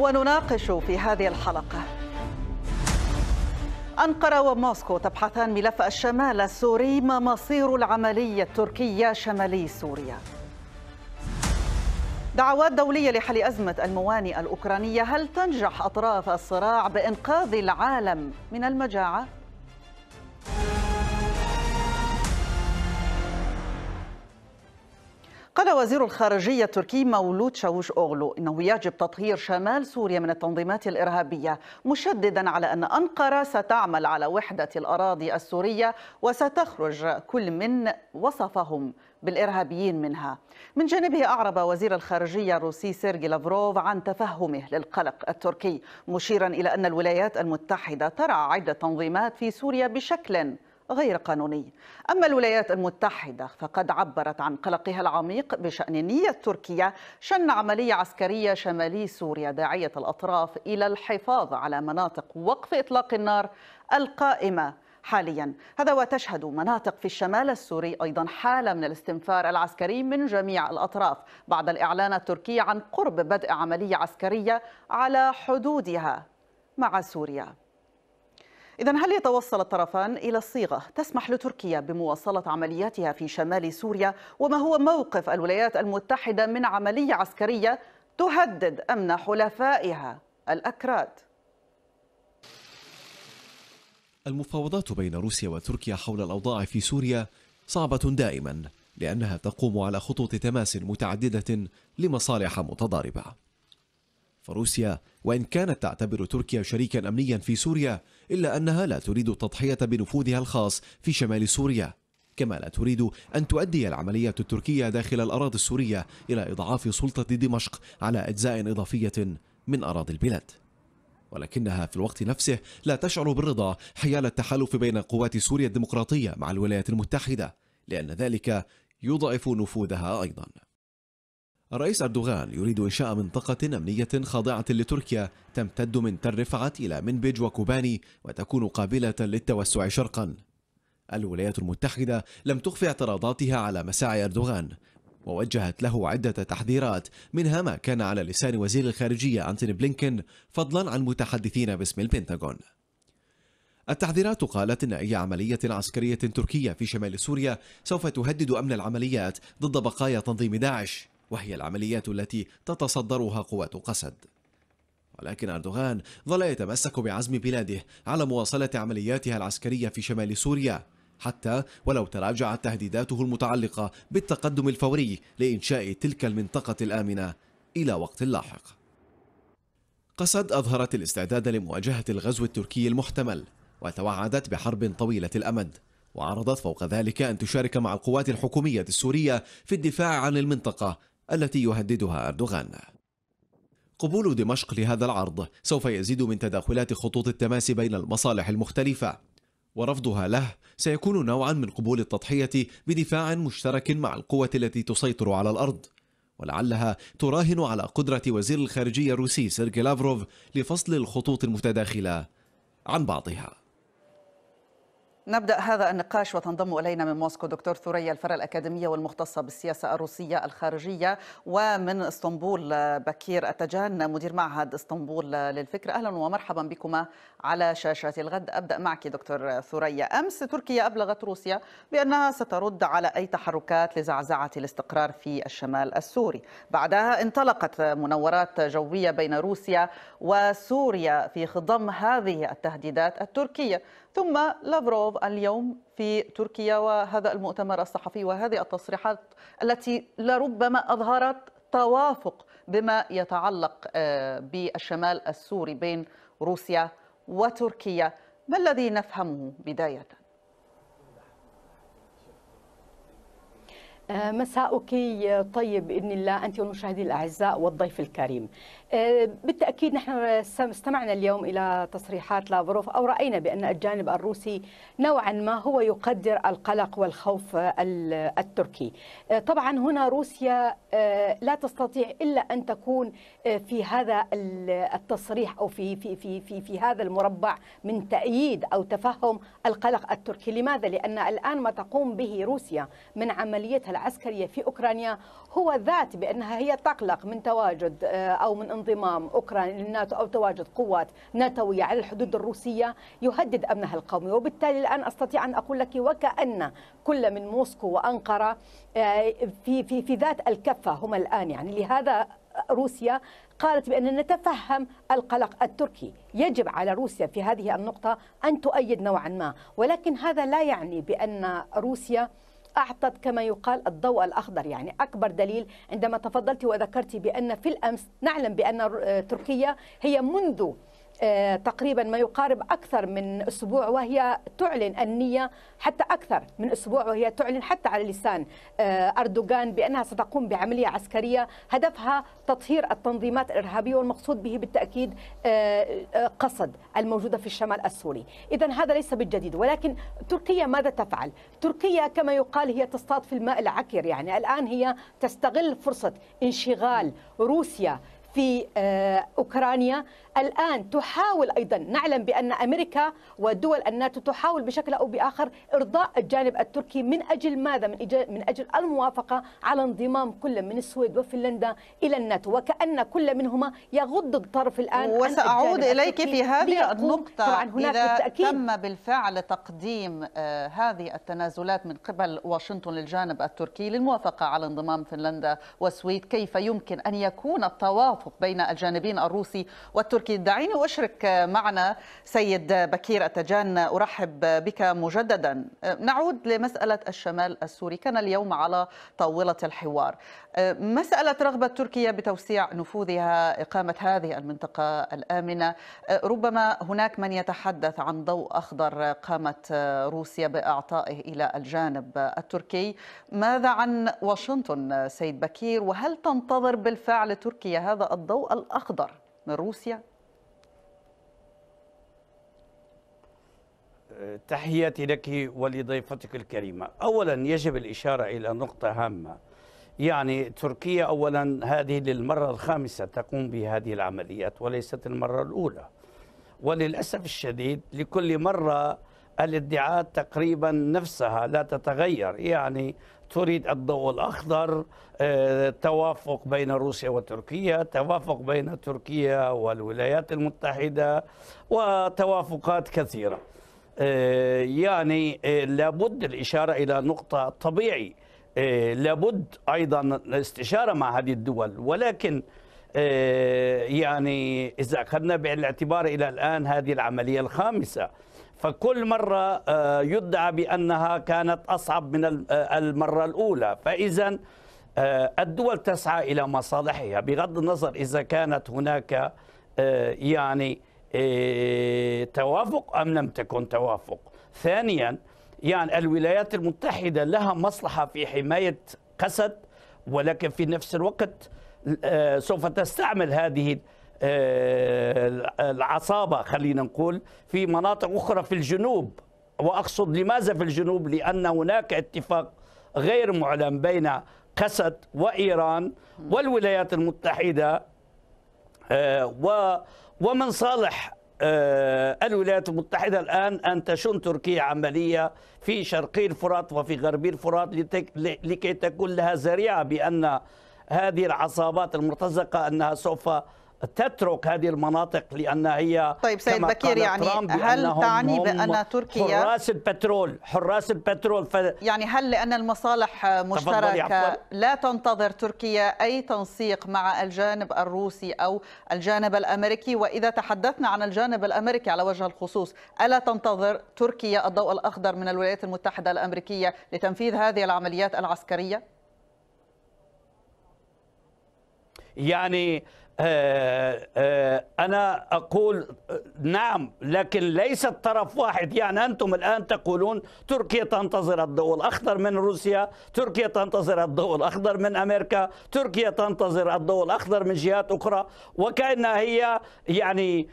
ونناقش في هذه الحلقة أنقرة وموسكو تبحثان ملف الشمال السوري ما مصير العملية التركية شمالي سوريا دعوات دولية لحل أزمة الموانئ الأوكرانية هل تنجح أطراف الصراع بإنقاذ العالم من المجاعة؟ قال وزير الخارجية التركي مولود شاوش أوغلو إنه يجب تطهير شمال سوريا من التنظيمات الإرهابية مشددا على أن أنقرة ستعمل على وحدة الأراضي السورية وستخرج كل من وصفهم بالإرهابيين منها من جانبه أعرب وزير الخارجية الروسي سيرجي لافروف عن تفهمه للقلق التركي مشيرا إلى أن الولايات المتحدة ترعى عدة تنظيمات في سوريا بشكل غير قانوني أما الولايات المتحدة فقد عبرت عن قلقها العميق بشأن نية تركيا شن عملية عسكرية شمالي سوريا داعية الأطراف إلى الحفاظ على مناطق وقف إطلاق النار القائمة حاليا هذا وتشهد مناطق في الشمال السوري أيضا حالة من الاستنفار العسكري من جميع الأطراف بعد الإعلان التركي عن قرب بدء عملية عسكرية على حدودها مع سوريا إذا هل يتوصل الطرفان إلى صيغة تسمح لتركيا بمواصلة عملياتها في شمال سوريا وما هو موقف الولايات المتحدة من عملية عسكرية تهدد أمن حلفائها الأكراد؟ المفاوضات بين روسيا وتركيا حول الأوضاع في سوريا صعبة دائما لأنها تقوم على خطوط تماس متعددة لمصالح متضاربة وروسيا وإن كانت تعتبر تركيا شريكا أمنيا في سوريا إلا أنها لا تريد التضحية بنفوذها الخاص في شمال سوريا كما لا تريد أن تؤدي العملية التركية داخل الأراضي السورية إلى إضعاف سلطة دمشق على أجزاء إضافية من أراضي البلاد ولكنها في الوقت نفسه لا تشعر بالرضا حيال التحالف بين قوات سوريا الديمقراطية مع الولايات المتحدة لأن ذلك يضعف نفوذها أيضاً الرئيس أردوغان يريد إنشاء منطقة أمنية خاضعة لتركيا تمتد من تل رفعت إلى منبج وكوباني وتكون قابلة للتوسع شرقا الولايات المتحدة لم تخفي اعتراضاتها على مساعي أردوغان ووجهت له عدة تحذيرات منها ما كان على لسان وزير الخارجية أنتوني بلينكين فضلا عن متحدثين باسم البنتاغون التحذيرات قالت ان اي عمليه عسكريه تركيه في شمال سوريا سوف تهدد امن العمليات ضد بقايا تنظيم داعش وهي العمليات التي تتصدرها قوات قسد ولكن أردوغان ظل يتمسك بعزم بلاده على مواصلة عملياتها العسكرية في شمال سوريا حتى ولو تراجعت تهديداته المتعلقة بالتقدم الفوري لإنشاء تلك المنطقة الآمنة إلى وقت لاحق قسد أظهرت الاستعداد لمواجهة الغزو التركي المحتمل وتوعدت بحرب طويلة الأمد وعرضت فوق ذلك أن تشارك مع القوات الحكومية السورية في الدفاع عن المنطقة التي يهددها أردوغان قبول دمشق لهذا العرض سوف يزيد من تداخلات خطوط التماس بين المصالح المختلفة ورفضها له سيكون نوعا من قبول التضحية بدفاع مشترك مع القوة التي تسيطر على الأرض ولعلها تراهن على قدرة وزير الخارجية الروسي سيرجي لافروف لفصل الخطوط المتداخلة عن بعضها نبدأ هذا النقاش وتنضم إلينا من موسكو دكتور ثريا الفرع الأكاديمية والمختصة بالسياسة الروسية الخارجية ومن اسطنبول بكير أتجان مدير معهد اسطنبول للفكر أهلا ومرحبا بكما على شاشة الغد أبدأ معك دكتور ثريا أمس تركيا أبلغت روسيا بأنها سترد على أي تحركات لزعزعة الاستقرار في الشمال السوري بعدها انطلقت مناورات جوية بين روسيا وسوريا في خضم هذه التهديدات التركية ثم لافروف اليوم في تركيا وهذا المؤتمر الصحفي وهذه التصريحات التي لربما أظهرت توافق بما يتعلق آه، بالشمال السوري بين روسيا وتركيا ما الذي نفهمه بدايه آه، مساؤك آه، طيب باذن الله انت والمشاهدين الاعزاء والضيف الكريم. آه، بالتاكيد نحن استمعنا اليوم الى تصريحات لافروف او راينا بان الجانب الروسي نوعا ما هو يقدر القلق والخوف التركي. طبعا هنا روسيا لا تستطيع الا ان تكون في هذا التصريح او في في في في, في هذا المربع من تأييد او تفهم القلق التركي، لماذا؟ لان الان ما تقوم به روسيا من عمليتها العسكرية في أوكرانيا هو ذات بأنها هي تقلق من تواجد آه، أو من انضمام أوكرانيا للناتو أو تواجد قوات ناتوية على الحدود الروسية يهدد أمنها القومي وبالتالي الآن أستطيع أن أقول لك وكأن كل من موسكو وأنقرة آه، في, في, في ذات الكفة هم الآن يعني لهذا روسيا قالت بأننا نتفهم القلق التركي يجب على روسيا في هذه النقطة أن تؤيد نوعا ما ولكن هذا لا يعني بأن روسيا أعطت كما يقال الضوء الأخضر يعني أكبر دليل عندما تفضلت وذكرت بأن في الأمس نعلم بأن آه، تركيا هي منذ آه، تقريبا ما يقارب أكثر من أسبوع وهي تعلن النية حتى أكثر من أسبوع وهي تعلن حتى على لسان آه، أردوغان بأنها ستقوم بعملية عسكرية هدفها تطهير التنظيمات الإرهابية والمقصود به بالتأكيد آه، قصد الموجودة في الشمال السوري إذا هذا ليس بالجديد ولكن تركيا ماذا تفعل؟ تركيا كما يقال هي تصطاد في الماء العكر يعني الآن هي تستغل فرصة انشغال روسيا في آه، اوكرانيا الان تحاول ايضا نعلم بان امريكا ودول الناتو تحاول بشكل او باخر ارضاء الجانب التركي من اجل ماذا؟ من من اجل الموافقه على انضمام كل من السويد وفنلندا الى الناتو وكان كل منهما يغض الطرف الان وساعود اليك في هذه النقطه هناك اذا تم بالفعل تقديم آه، هذه التنازلات من قبل واشنطن للجانب التركي للموافقه على انضمام فنلندا والسويد كيف يمكن ان يكون التوافق التوافق بين الجانبين الروسي والتركي دعيني أشرك معنا سيد بكير أتجان أرحب بك مجددا نعود لمسألة الشمال السوري كان اليوم على طاولة الحوار مسألة رغبة تركيا بتوسيع نفوذها إقامة هذه المنطقة الآمنة ربما هناك من يتحدث عن ضوء أخضر قامت روسيا بإعطائه إلى الجانب التركي ماذا عن واشنطن سيد بكير وهل تنتظر بالفعل تركيا هذا الضوء الأخضر من روسيا تحياتي لك ولضيفتك الكريمة أولا يجب الإشارة إلى نقطة هامة يعني تركيا أولا هذه للمرة الخامسة تقوم بهذه العمليات وليست المرة الأولى وللأسف الشديد لكل مرة الادعاءات تقريبا نفسها لا تتغير يعني تريد الضوء الأخضر آه، توافق بين روسيا وتركيا توافق بين تركيا والولايات المتحدة وتوافقات كثيرة آه، يعني آه، لابد الإشارة إلى نقطة طبيعي لابد أيضا الاستشارة مع هذه الدول ولكن يعني إذا أخذنا بالاعتبار إلى الآن هذه العملية الخامسة فكل مرة آه، يدعى بأنها كانت أصعب من آه، المرة الأولى فإذا آه، الدول تسعى إلى مصالحها بغض النظر إذا كانت هناك يعني توافق أم لم تكن توافق ثانيا يعني الولايات المتحدة لها مصلحة في حماية قسد ولكن في نفس الوقت سوف تستعمل هذه آه، العصابه خلينا نقول في مناطق اخرى في الجنوب واقصد لماذا في الجنوب؟ لان هناك اتفاق غير معلن بين قسد وايران والولايات المتحده آه، ومن صالح آه، الولايات المتحدة الآن أن تشن تركيا عملية في شرقي الفرات وفي غربي الفرات لكي تكون لها ذريعة بأن هذه العصابات المرتزقة أنها سوف تترك هذه المناطق لان هي طيب سيد بكير يعني هل تعني بان تركيا حراس البترول حراس البترول ف... يعني هل لان المصالح مشتركه لا تنتظر تركيا اي تنسيق مع الجانب الروسي او الجانب الامريكي واذا تحدثنا عن الجانب الامريكي على وجه الخصوص الا تنتظر تركيا الضوء الاخضر من الولايات المتحده الامريكيه لتنفيذ هذه العمليات العسكريه يعني آه، آه، أنا أقول آه، نعم لكن ليس الطرف واحد يعني أنتم الآن تقولون تركيا تنتظر الضوء الأخضر من روسيا تركيا تنتظر الضوء الأخضر من أمريكا تركيا تنتظر الضوء الأخضر من جهات أخرى وكأنها هي يعني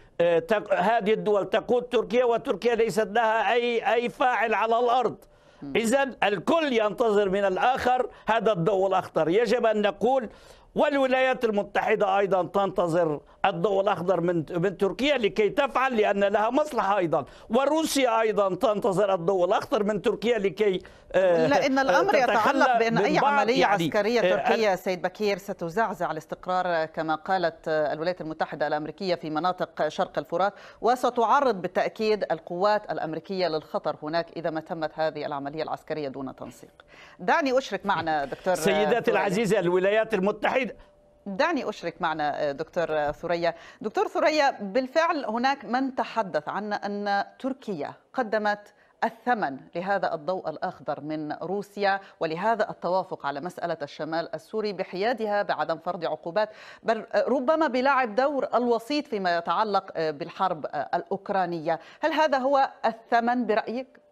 هذه الدول تقود تركيا وتركيا ليست لها أي أي فاعل على الأرض إذا الكل ينتظر من الآخر هذا الضوء الأخضر يجب أن نقول والولايات المتحدة أيضا تنتظر الضوء الأخضر من من تركيا لكي تفعل لأن لها مصلحة أيضا وروسيا أيضا تنتظر الضوء الأخضر من تركيا لكي آه، لأن الأمر آه، يتعلق بأن أي عملية يعني عسكرية آه، تركية سيد بكير ستزعزع الاستقرار كما قالت الولايات المتحدة الأمريكية في مناطق شرق الفرات وستعرض بالتأكيد القوات الأمريكية للخطر هناك إذا ما تمت هذه العملية العسكرية دون تنسيق دعني أشرك معنا دكتور سيداتي العزيزة الولايات المتحدة دعني أشرك معنا دكتور ثريا دكتور ثريا بالفعل هناك من تحدث عن أن تركيا قدمت الثمن لهذا الضوء الأخضر من روسيا ولهذا التوافق على مسألة الشمال السوري بحيادها بعدم فرض عقوبات بل ربما بلعب دور الوسيط فيما يتعلق بالحرب الأوكرانية هل هذا هو الثمن برأيك؟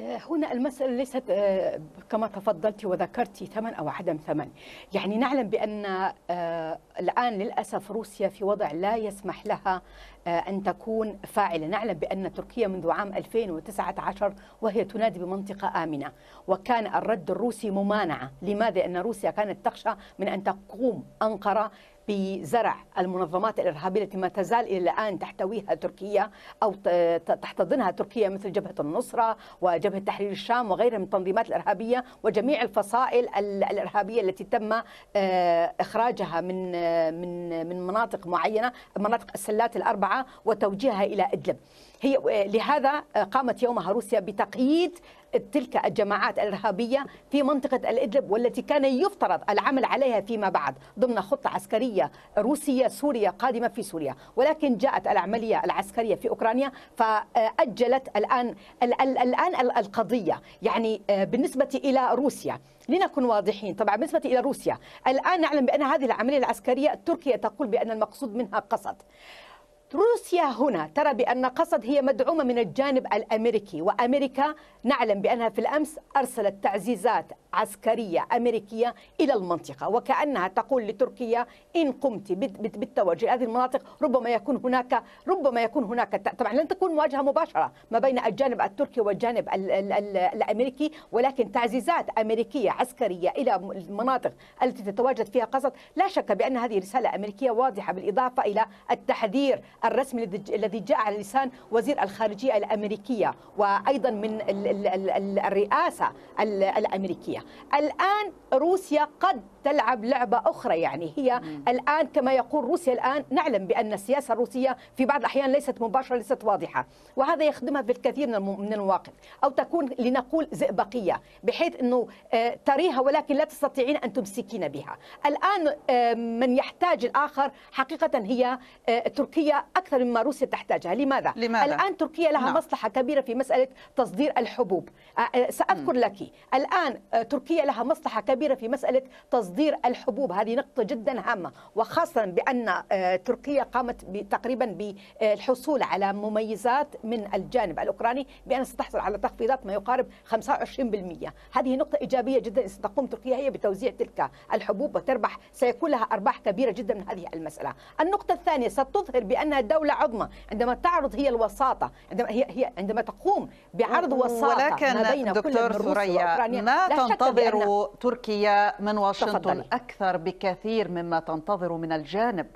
آه، هنا المسألة ليست آه، كما تفضلت وذكرت ثمن أو عدم ثمن يعني نعلم بأن آه، الآن للأسف روسيا في وضع لا يسمح لها أن تكون فاعلة نعلم بأن تركيا منذ عام 2019 وهي تنادي بمنطقة آمنة وكان الرد الروسي ممانعة لماذا؟ أن روسيا كانت تخشى من أن تقوم أنقرة في زرع المنظمات الإرهابية التي ما تزال إلى الآن تحتويها تركيا أو تحتضنها تركيا مثل جبهة النصرة وجبهة تحرير الشام وغيرها من التنظيمات الإرهابية وجميع الفصائل الإرهابية التي تم آه، إخراجها من آه، من من مناطق معينة مناطق السلات الأربعة وتوجيهها إلى إدلب هي آه، لهذا آه، قامت يومها روسيا بتقييد تلك الجماعات الارهابيه في منطقه الادلب والتي كان يفترض العمل عليها فيما بعد ضمن خطه عسكريه روسيه سوريه قادمه في سوريا، ولكن جاءت العمليه العسكريه في اوكرانيا فاجلت الان الان القضيه، يعني آه، بالنسبه الى روسيا لنكن واضحين طبعا بالنسبة إلى روسيا الآن نعلم بأن هذه العملية العسكرية تركيا تقول بأن المقصود منها قصد روسيا هنا ترى بأن قصد هي مدعومة من الجانب الأمريكي وأمريكا نعلم بأنها في الأمس أرسلت تعزيزات عسكرية أمريكية إلى المنطقة وكأنها تقول لتركيا إن قمت بالتوجه إلى هذه المناطق ربما يكون هناك ربما يكون هناك طبعا لن تكون مواجهة مباشرة ما بين الجانب التركي والجانب الأمريكي ولكن تعزيزات أمريكية عسكرية إلى المناطق التي تتواجد فيها قصد لا شك بأن هذه رسالة أمريكية واضحة بالإضافة إلى التحذير الرسمي الذي جاء على لسان وزير الخارجية الأمريكية وأيضا من الرئاسة الأمريكية الآن روسيا قد تلعب لعبة أخرى يعني هي مم. الآن كما يقول روسيا الآن نعلم بأن السياسة الروسية في بعض الأحيان ليست مباشرة ليست واضحة وهذا يخدمها في الكثير من المواقف أو تكون لنقول زئبقية بحيث أنه آه، تريها ولكن لا تستطيعين أن تمسكين بها الآن آه، من يحتاج الآخر حقيقة هي آه، تركيا أكثر مما روسيا تحتاجها لماذا؟ لماذا؟ الآن تركيا لها نعم. مصلحة كبيرة في مسألة تصدير الحبوب سأذكر مم. لك الآن تركيا لها مصلحة كبيرة في مسألة تصدير الحبوب هذه نقطة جدا هامة وخاصة بأن آه، تركيا قامت تقريبا بالحصول آه، على مميزات من الجانب الأوكراني بأن ستحصل على تخفيضات ما يقارب 25% هذه نقطة إيجابية جدا ستقوم تركيا هي بتوزيع تلك الحبوب وتربح سيكون لها أرباح كبيرة جدا من هذه المسألة النقطة الثانية ستظهر بأنها دولة عظمى عندما تعرض هي الوساطة عندما هي, هي عندما تقوم بعرض وساطة ولكن ما بين دكتور كل ثريا ما تنتظر تركيا من واشنطن تفضلي. أكثر بكثير مما تنتظر من الجانب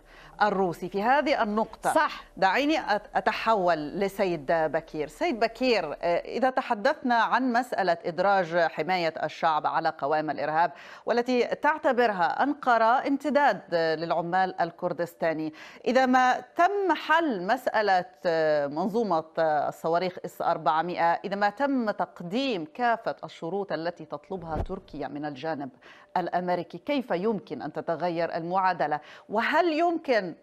الروسي في هذه النقطة صح دعيني أتحول لسيد بكير سيد بكير آه، إذا تحدثنا عن مسألة إدراج حماية الشعب على قوائم الإرهاب والتي تعتبرها أنقرة امتداد آه، للعمال الكردستاني إذا ما تم حل مسألة آه، منظومة الصواريخ اس 400 إذا ما تم تقديم كافة الشروط التي تطلبها تركيا من الجانب الامريكي، كيف يمكن ان تتغير المعادله؟ وهل يمكن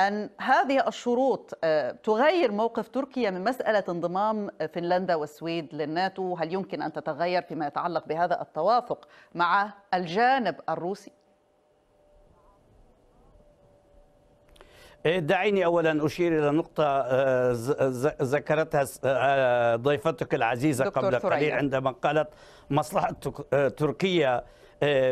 أن هذه الشروط آه، تغير موقف تركيا من مسألة انضمام فنلندا والسويد للناتو هل يمكن أن تتغير فيما يتعلق بهذا التوافق مع الجانب الروسي؟ إيه، دعيني اولا اشير الى نقطه آه، ذكرتها آه، ضيفتك العزيزه قبل قليل عندما قالت مصلحه تركيا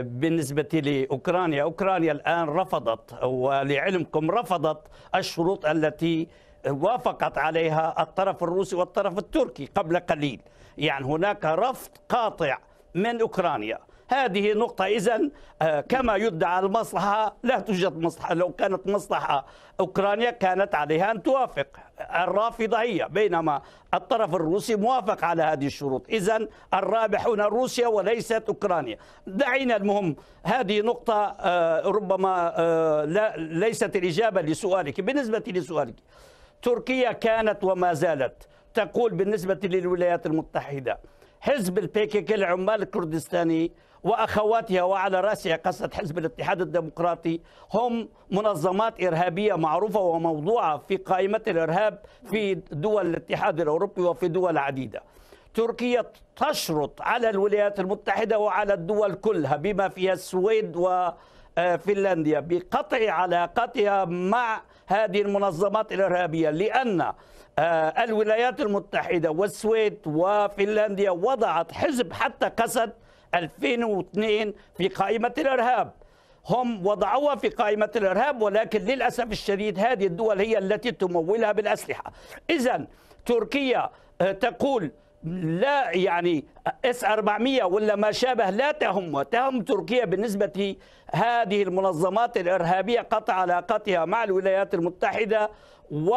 بالنسبة لأوكرانيا أوكرانيا الآن رفضت ولعلمكم رفضت الشروط التي وافقت عليها الطرف الروسي والطرف التركي قبل قليل يعني هناك رفض قاطع من أوكرانيا هذه نقطة إذا آه، كما يدعى المصلحة لا توجد مصلحة لو كانت مصلحة أوكرانيا كانت عليها أن توافق الرافضة هي بينما الطرف الروسي موافق على هذه الشروط إذا الرابح هنا روسيا وليست أوكرانيا دعينا المهم هذه نقطة آه، ربما آه، لا ليست الإجابة لسؤالك بالنسبة لسؤالك تركيا كانت وما زالت تقول بالنسبة للولايات المتحدة حزب البيكيك العمال الكردستاني واخواتها وعلى راسها قصه حزب الاتحاد الديمقراطي هم منظمات ارهابيه معروفه وموضوعه في قائمه الارهاب في دول الاتحاد الاوروبي وفي دول عديده. تركيا تشرط على الولايات المتحده وعلى الدول كلها بما فيها السويد و آه، بقطع علاقتها مع هذه المنظمات الارهابيه لان آه، الولايات المتحده والسويد وفنلنديا وضعت حزب حتى قسد 2002 في قائمة الإرهاب هم وضعوها في قائمة الإرهاب ولكن للأسف الشديد هذه الدول هي التي تمولها بالأسلحة إذا تركيا آه، تقول لا يعني اس 400 ولا ما شابه لا تهم تهم تركيا بالنسبه هذه المنظمات الارهابيه قطع علاقتها مع الولايات المتحده و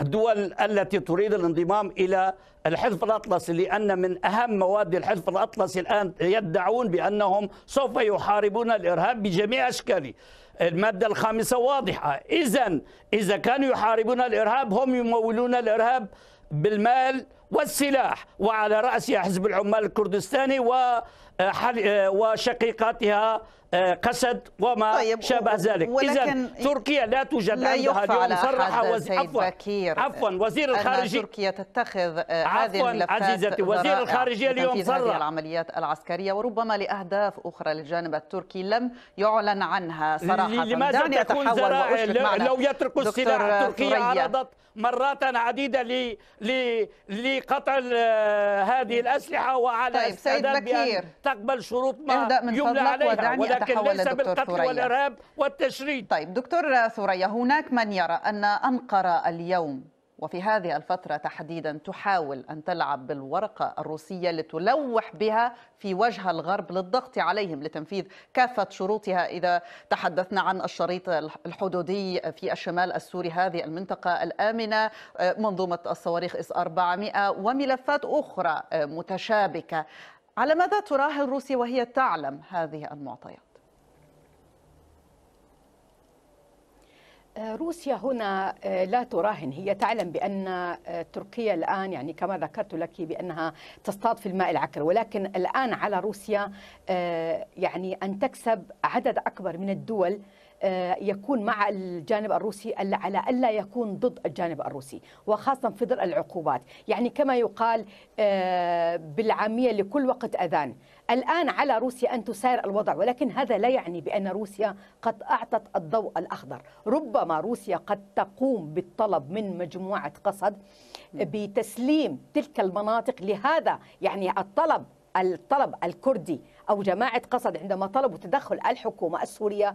الدول التي تريد الانضمام الى الحلف الاطلسي لان من اهم مواد الحلف الاطلسي الان يدعون بانهم سوف يحاربون الارهاب بجميع اشكاله. الماده الخامسه واضحه، اذا اذا كانوا يحاربون الارهاب هم يمولون الارهاب بالمال والسلاح وعلى رأسها حزب العمال الكردستاني آه، آه، وشقيقاتها آه، قسد وما طيب شابه ذلك اذا تركيا لا توجد لا عندها اليوم صرح وزير عفوا عفوا وزير الخارجيه تركيا تتخذ هذه الملفات عزيزتي وزير الخارجيه اليوم صرح هذه العمليات العسكريه وربما لاهداف اخرى للجانب التركي لم يعلن عنها صراحه لماذا تكون ذرائع لو يترك السلاح تركيا عرضت مرات عديده ل ل قطع هذه طيب. الأسلحة وعلى طيب سيد بكير تقبل شروط ما يملى عليها ولكن ليس بالقتل والإرهاب والتشريد طيب دكتور ثريا هناك من يرى أن أنقرة اليوم وفي هذه الفترة تحديدا تحاول أن تلعب بالورقة الروسية لتلوح بها في وجه الغرب للضغط عليهم لتنفيذ كافة شروطها إذا تحدثنا عن الشريط الحدودي في الشمال السوري هذه المنطقة الآمنة آه، منظومة الصواريخ إس 400 وملفات أخرى آه، متشابكة على ماذا تراه الروسيا وهي تعلم هذه المعطيات؟ روسيا هنا آه، لا تراهن هي تعلم بأن آه، تركيا الآن يعني كما ذكرت لك بأنها تصطاد في الماء العكر ولكن الآن على روسيا آه، يعني أن تكسب عدد أكبر من الدول آه، يكون مع الجانب الروسي ألا على ألا يكون ضد الجانب الروسي وخاصة في ظل العقوبات يعني كما يقال آه، بالعامية لكل وقت أذان الآن على روسيا أن تساير الوضع ولكن هذا لا يعني بأن روسيا قد أعطت الضوء الأخضر ربما روسيا قد تقوم بالطلب من مجموعة قصد بتسليم تلك المناطق لهذا يعني الطلب الطلب الكردي أو جماعة قصد عندما طلبوا تدخل الحكومة السورية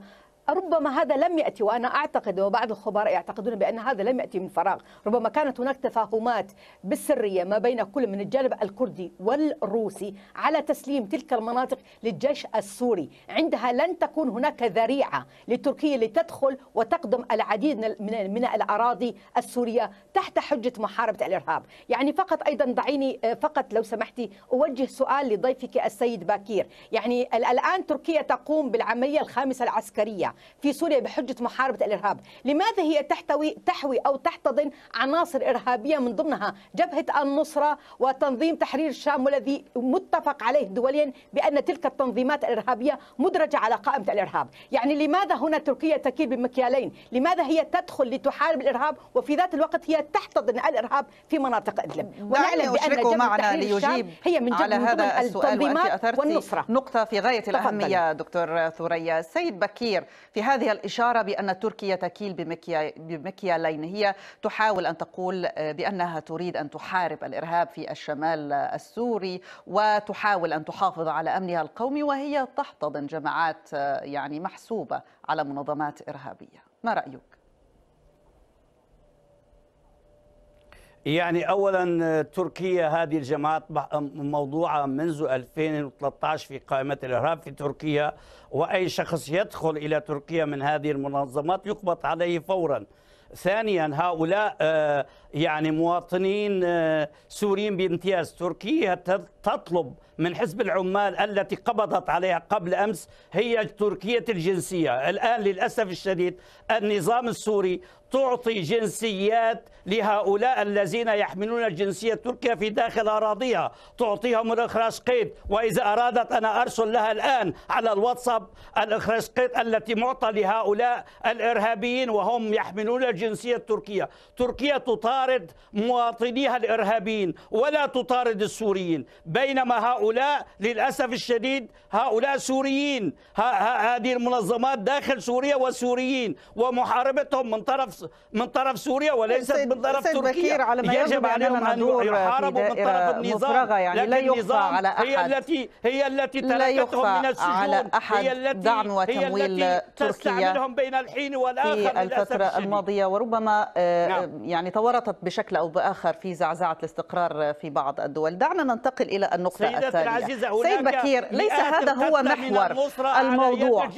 ربما هذا لم يأتي وأنا أعتقد وبعض الخبراء يعتقدون بأن هذا لم يأتي من فراغ ربما كانت هناك تفاهمات بالسرية ما بين كل من الجانب الكردي والروسي على تسليم تلك المناطق للجيش السوري عندها لن تكون هناك ذريعة لتركيا لتدخل وتقدم العديد من الأراضي السورية تحت حجة محاربة الإرهاب يعني فقط أيضا دعيني آه، فقط لو سمحتي أوجه سؤال لضيفك السيد باكير يعني الآن تركيا تقوم بالعملية الخامسة العسكرية في سوريا بحجة محاربة الإرهاب لماذا هي تحتوي تحوي أو تحتضن عناصر إرهابية من ضمنها جبهة النصرة وتنظيم تحرير الشام والذي متفق عليه دوليا بأن تلك التنظيمات الإرهابية مدرجة على قائمة الإرهاب يعني لماذا هنا تركيا تكيل بمكيالين لماذا هي تدخل لتحارب الإرهاب وفي ذات الوقت هي تحتضن الإرهاب في مناطق إدلب ونعلم بأن جبهة معنا ليجيب هي من على هذا السؤال والنصرة نقطة في غاية الأهمية دكتور ثريا سيد بكير في هذه الإشارة بأن تركيا تكيل بمكيالين هي تحاول أن تقول آه، بأنها تريد أن تحارب الإرهاب في الشمال السوري وتحاول أن تحافظ على أمنها القومي وهي تحتضن جماعات آه، يعني محسوبة على منظمات إرهابية ما رأيك؟ يعني اولا تركيا هذه الجماعات موضوعه منذ 2013 في قائمه الارهاب في تركيا واي شخص يدخل الى تركيا من هذه المنظمات يقبض عليه فورا. ثانيا هؤلاء آه، يعني مواطنين آه، سوريين بامتياز تركيا تطلب من حزب العمال التي قبضت عليها قبل أمس هي تركية الجنسية الآن للأسف الشديد النظام السوري تعطي جنسيات لهؤلاء الذين يحملون الجنسية التركية في داخل أراضيها تعطيهم الإخراج قيد وإذا أرادت أنا أرسل لها الآن على الواتساب الإخراج قيد التي معطى لهؤلاء الإرهابيين وهم يحملون الجنسية التركية تركيا تطارد مواطنيها الإرهابيين ولا تطارد السوريين بينما هؤلاء للأسف الشديد هؤلاء سوريين هذه المنظمات داخل سوريا وسوريين ومحاربتهم من طرف من طرف سوريا وليست من طرف تركيا على ما يجب عليهم ان يحاربوا من طرف النظام يعني لكن لا يخفى على احد هي التي هي التي تركتهم من السجون على أحد هي التي دعم وتمويل هي التي بين الحين والاخر في الفتره الماضيه وربما آه، نعم. آه، يعني تورطت بشكل او باخر في زعزعه الاستقرار في بعض الدول دعنا ننتقل الى النقطه التاليه العزيزة هناك سيد بكير ليس هذا هو محور الموضوع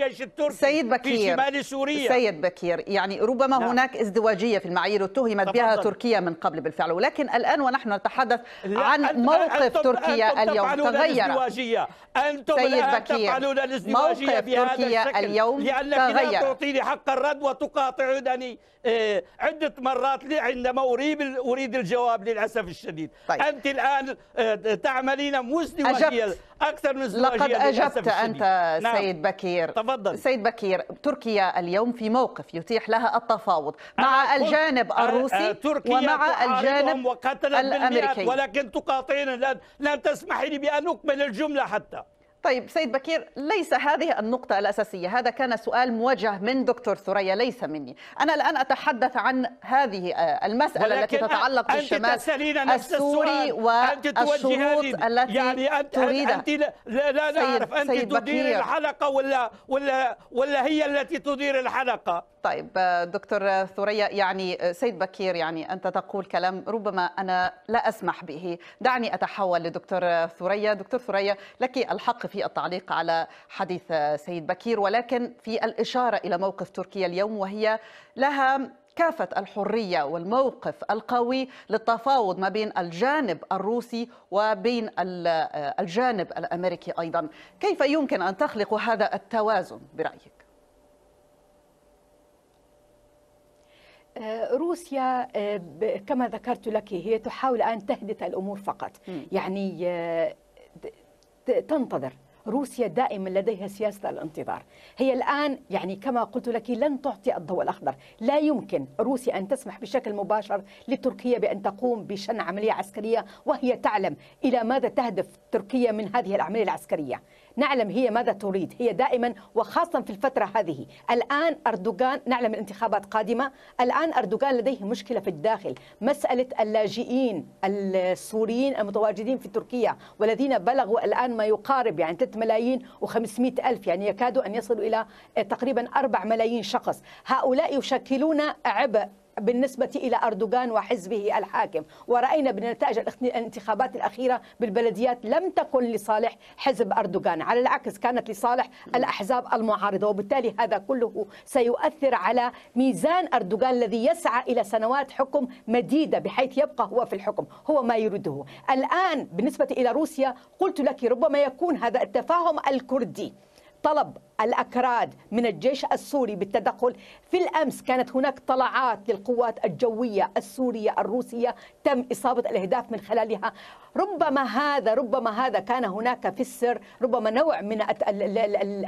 سيد بكير في شمال سوريا سيد بكير يعني ربما نعم. هناك هناك ازدواجية في المعايير اتهمت بها تركيا من قبل بالفعل ولكن الآن ونحن نتحدث عن موقف أنتم تركيا أنتم اليوم تغير أنتم سيد بكير موقف تركيا اليوم لأنك تغير لا تعطيني حق الرد وتقاطعني إيه، عدة مرات لي عندما أريد أريد الجواب للأسف الشديد طيب. أنت الآن إيه، تعملين مزدواجية أكثر من ازدواجية لقد أجبت أنت نعم. سيد بكير تفضل سيد بكير تركيا اليوم في موقف يتيح لها التفاوض مع الجانب الروسي أه، تركيا ومع الجانب وقتلت الأمريكي ولكن تقاطعين لن تسمحي لي بأن أكمل الجملة حتى طيب سيد بكير ليس هذه النقطة الأساسية هذا كان سؤال موجه من دكتور ثريا ليس مني أنا الآن أتحدث عن هذه آه، المسألة التي تتعلق بالشمال السوري والشروط التي يعني أنت تريدها أنت لا, لا أعرف أنت تدير الحلقة ولا ولا ولا هي التي تدير الحلقة طيب دكتور ثريا يعني سيد بكير يعني انت تقول كلام ربما انا لا اسمح به، دعني اتحول لدكتور ثريا، دكتور ثريا لك الحق في التعليق على حديث سيد بكير ولكن في الاشاره الى موقف تركيا اليوم وهي لها كافة الحرية والموقف القوي للتفاوض ما بين الجانب الروسي وبين الجانب الأمريكي أيضا كيف يمكن أن تخلق هذا التوازن برأيك؟ آه، روسيا آه، كما ذكرت لك هي تحاول أن تهدئ الأمور فقط يعني آه، تنتظر روسيا دائما لديها سياسة الانتظار هي الآن يعني كما قلت لك لن تعطي الضوء الأخضر لا يمكن روسيا أن تسمح بشكل مباشر لتركيا بأن تقوم بشن عملية عسكرية وهي تعلم إلى ماذا تهدف تركيا من هذه العملية العسكرية نعلم هي ماذا تريد هي دائما وخاصة في الفترة هذه الآن أردوغان نعلم الانتخابات قادمة الآن أردوغان لديه مشكلة في الداخل مسألة اللاجئين السوريين المتواجدين في تركيا والذين بلغوا الآن ما يقارب يعني 3 ملايين و500 ألف يعني يكادوا أن يصلوا إلى تقريبا 4 ملايين شخص هؤلاء يشكلون عبء بالنسبة إلى أردوغان وحزبه الحاكم ورأينا بنتائج الانتخابات الأخيرة بالبلديات لم تكن لصالح حزب أردوغان على العكس كانت لصالح الأحزاب المعارضة وبالتالي هذا كله سيؤثر على ميزان أردوغان الذي يسعى إلى سنوات حكم مديدة بحيث يبقى هو في الحكم هو ما يريده الآن بالنسبة إلى روسيا قلت لك ربما يكون هذا التفاهم الكردي طلب الأكراد من الجيش السوري بالتدخل في الأمس كانت هناك طلعات للقوات الجوية السورية الروسية تم إصابة الأهداف من خلالها ربما هذا ربما هذا كان هناك في السر ربما نوع من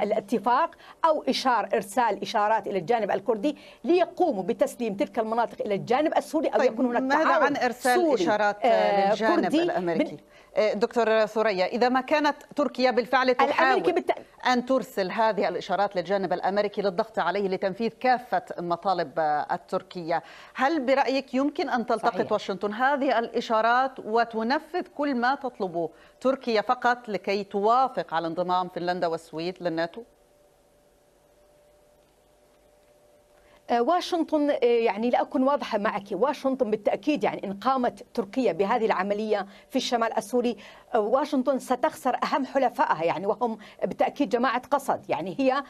الاتفاق أو إشار إرسال إشارات إلى الجانب الكردي ليقوموا بتسليم تلك المناطق إلى الجانب السوري أو طيب يكون هناك ماذا عن إرسال إشارات آه، للجانب كردي الأمريكي؟ آه، دكتور ثريا إذا ما كانت تركيا بالفعل تحاول أن ترسل هذه هذه الإشارات للجانب الأمريكي للضغط عليه لتنفيذ كافة مطالب التركية هل برأيك يمكن أن تلتقط صحيح. واشنطن هذه الإشارات وتنفذ كل ما تطلبه تركيا فقط لكي توافق على انضمام فنلندا والسويد للناتو؟ آه، واشنطن آه، يعني لأكن واضحة معك واشنطن بالتأكيد يعني إن قامت تركيا بهذه العملية في الشمال السوري آه، واشنطن ستخسر أهم حلفائها يعني وهم بالتأكيد جماعة قصد يعني هي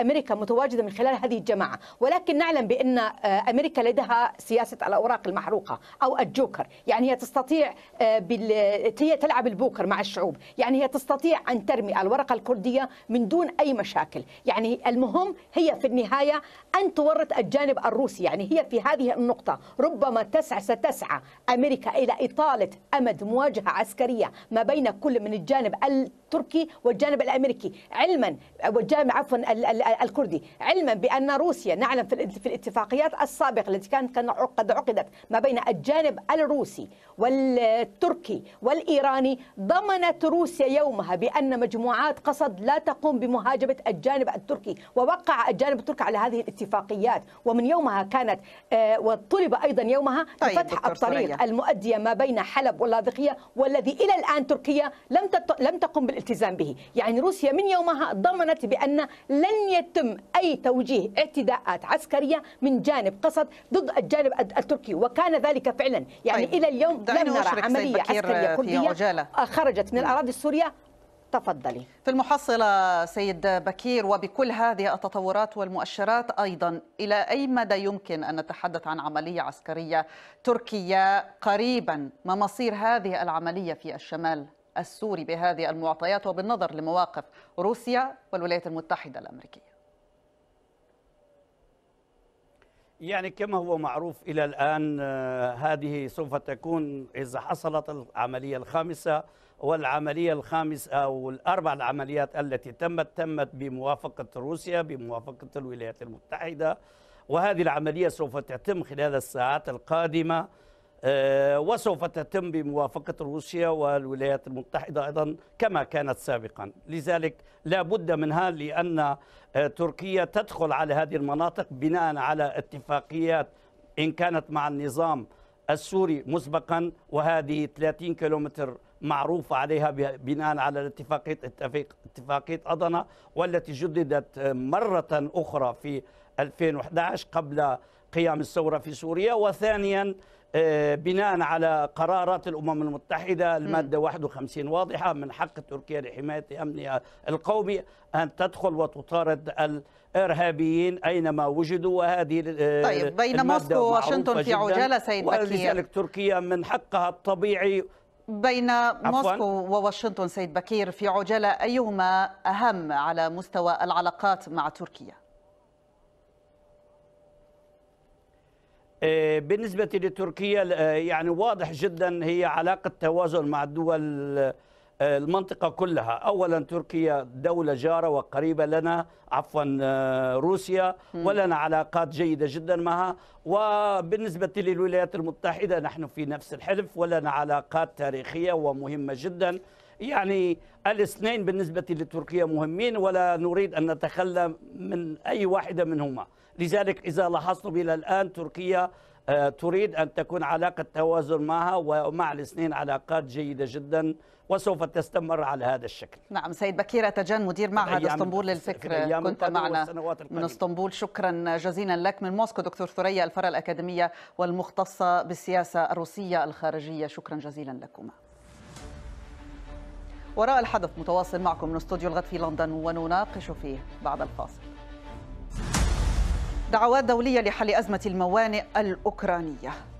أمريكا متواجدة من خلال هذه الجماعة ولكن نعلم بأن أمريكا لديها سياسة الأوراق المحروقة أو الجوكر يعني هي تستطيع بال... هي تلعب البوكر مع الشعوب يعني هي تستطيع أن ترمي الورقة الكردية من دون أي مشاكل يعني المهم هي في النهاية أن تورط الجانب الروسي يعني هي في هذه النقطة ربما تسعى ستسعى أمريكا إلى إطالة أمد مواجهة عسكرية ما بين كل من الجانب التركي والجانب الأمريكي علما والجانب عفوا الكردي علما بأن روسيا نعلم في الاتفاقيات السابقة التي كانت قد عقدت ما بين الجانب الروسي والتركي والإيراني ضمنت روسيا يومها بأن مجموعات قصد لا تقوم بمهاجمة الجانب التركي ووقع الجانب التركي على هذه الاتفاقيات الانتخابات ومن يومها كانت آه، وطلب أيضا يومها طيب فتح الطريق المؤدية ما بين حلب واللاذقية والذي إلى الآن تركيا لم لم تقم بالالتزام به يعني روسيا من يومها ضمنت بأن لن يتم أي توجيه اعتداءات عسكرية من جانب قصد ضد الجانب التركي وكان ذلك فعلا يعني طيب. إلى اليوم لم نرى عملية آه، عسكرية كردية خرجت من الأراضي السورية تفضلي في المحصلة سيد بكير وبكل هذه التطورات والمؤشرات أيضا إلى أي مدى يمكن أن نتحدث عن عملية عسكرية تركية قريبا ما مصير هذه العملية في الشمال السوري بهذه المعطيات وبالنظر لمواقف روسيا والولايات المتحدة الأمريكية يعني كما هو معروف إلى الآن آه، هذه سوف تكون إذا حصلت العملية الخامسة والعملية الخامس أو الأربع العمليات التي تمت تمت بموافقة روسيا بموافقة الولايات المتحدة وهذه العملية سوف تتم خلال الساعات القادمة آه، وسوف تتم بموافقة روسيا والولايات المتحدة أيضا كما كانت سابقا لذلك لا بد منها لأن آه، تركيا تدخل على هذه المناطق بناء على اتفاقيات إن كانت مع النظام السوري مسبقا وهذه 30 كيلومتر معروفة عليها بناء على اتفاقية اتفاقية أضنة والتي جددت مرة أخرى في 2011 قبل قيام الثورة في سوريا وثانيا آه، بناء على قرارات الامم المتحده الماده 51 واضحه من حق تركيا لحمايه امنها القومي ان تدخل وتطارد الارهابيين اينما وجدوا وهذه آه، طيب بين موسكو وواشنطن في عجاله سيد بكير ولذلك تركيا من حقها الطبيعي بين موسكو وواشنطن سيد بكير في عجاله ايهما اهم على مستوى العلاقات مع تركيا؟ آه، بالنسبة لتركيا يعني واضح جدا هي علاقة توازن مع الدول آه، المنطقة كلها أولا تركيا دولة جارة وقريبة لنا عفوا آه، روسيا ولنا علاقات جيدة جدا معها وبالنسبة للولايات المتحدة نحن في نفس الحلف ولنا علاقات تاريخية ومهمة جدا يعني الاثنين بالنسبة لتركيا مهمين ولا نريد أن نتخلى من أي واحدة منهما لذلك إذا لاحظتم إلى الآن تركيا آه، تريد أن تكون علاقة توازن معها ومع الاثنين علاقات جيدة جدا وسوف تستمر على هذا الشكل نعم سيد بكير تجان مدير معهد اسطنبول للفكر كنت معنا من اسطنبول شكرا جزيلا لك من موسكو دكتور ثريا الفرع الأكاديمية والمختصة بالسياسة الروسية الخارجية شكرا جزيلا لكما وراء الحدث متواصل معكم من استوديو الغد في لندن ونناقش فيه بعد الفاصل دعوات دولية لحل أزمة الموانئ الأوكرانية